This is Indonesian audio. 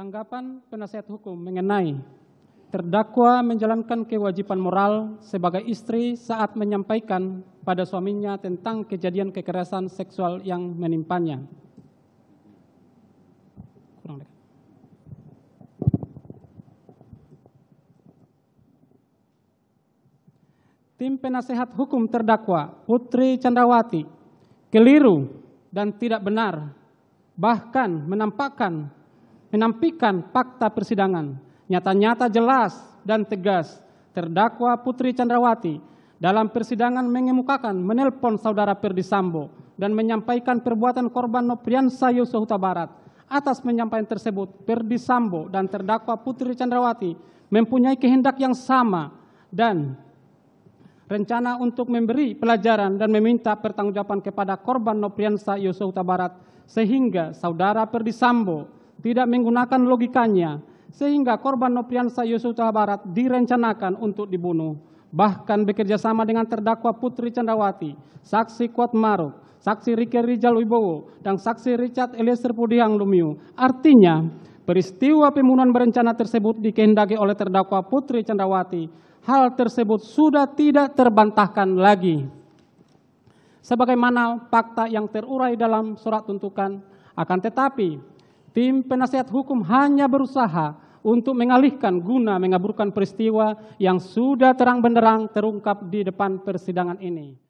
Tanggapan penasihat hukum mengenai terdakwa menjalankan kewajiban moral sebagai istri saat menyampaikan pada suaminya tentang kejadian kekerasan seksual yang menimpanya. Tim penasehat hukum terdakwa Putri Candrawati keliru dan tidak benar bahkan menampakkan menampikan fakta persidangan nyata-nyata jelas dan tegas terdakwa Putri Chandrawati dalam persidangan mengemukakan menelpon saudara Perdi Sambo dan menyampaikan perbuatan korban Nopriansa Yusuf Barat. Atas penyampaian tersebut, Perdi Sambo dan terdakwa Putri Chandrawati mempunyai kehendak yang sama dan rencana untuk memberi pelajaran dan meminta pertanggungjawaban kepada korban Nopriansa Yusuf Barat sehingga saudara Perdi Sambo tidak menggunakan logikanya, sehingga korban Nopriansa Yosua Barat direncanakan untuk dibunuh. Bahkan bekerja sama dengan terdakwa Putri Candrawati, saksi Kuat Maruf, saksi Riki Rijal Wibowo, dan saksi Richard Eliezer Pudiang Lumiu. Artinya, peristiwa pembunuhan berencana tersebut dikehendaki oleh terdakwa Putri Candrawati. Hal tersebut sudah tidak terbantahkan lagi. Sebagaimana fakta yang terurai dalam surat tuntukan, akan tetapi Tim penasehat hukum hanya berusaha untuk mengalihkan guna mengaburkan peristiwa yang sudah terang benderang terungkap di depan persidangan ini.